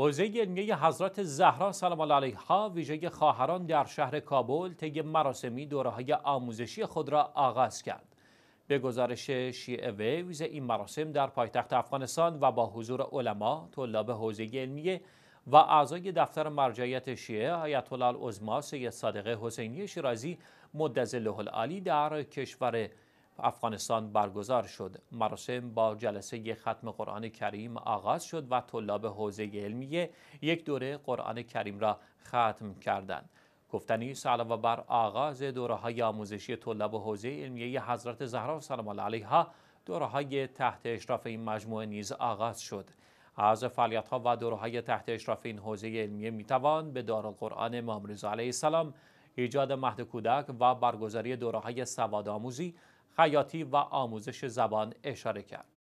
حوزه علمیه حضرت زهرا سلام الله علیها ویژه خواهران در شهر کابل طی مراسمی های آموزشی خود را آغاز کرد. به گزارش شیعه ویژه این مراسم در پایتخت افغانستان و با حضور علما، طلاب حوزه علمیه و اعضای دفتر مرجعیت شیعه آیت الله العظما سید صادق حسینی شیرازی مدظله العالی در کشور افغانستان برگزار شد مراسم با جلسه ختم قرآن کریم آغاز شد و طلاب حوزه علمیه یک دوره قرآن کریم را ختم کردند گفتنی علاوه بر آغاز دوره های آموزشی طلاب حوزه علمیه حضرت زهرا سلام الله علیها دوره های تحت اشراف این مجموعه نیز آغاز شد از فعالیت ها و دوره های تحت اشراف این حوزه علمیه میتوان به دار قرآن امام رضا علیه السلام ایجاد مهد کودک و برگزاری دوره‌های سوادآموزی، خیاطی و آموزش زبان اشاره کرد.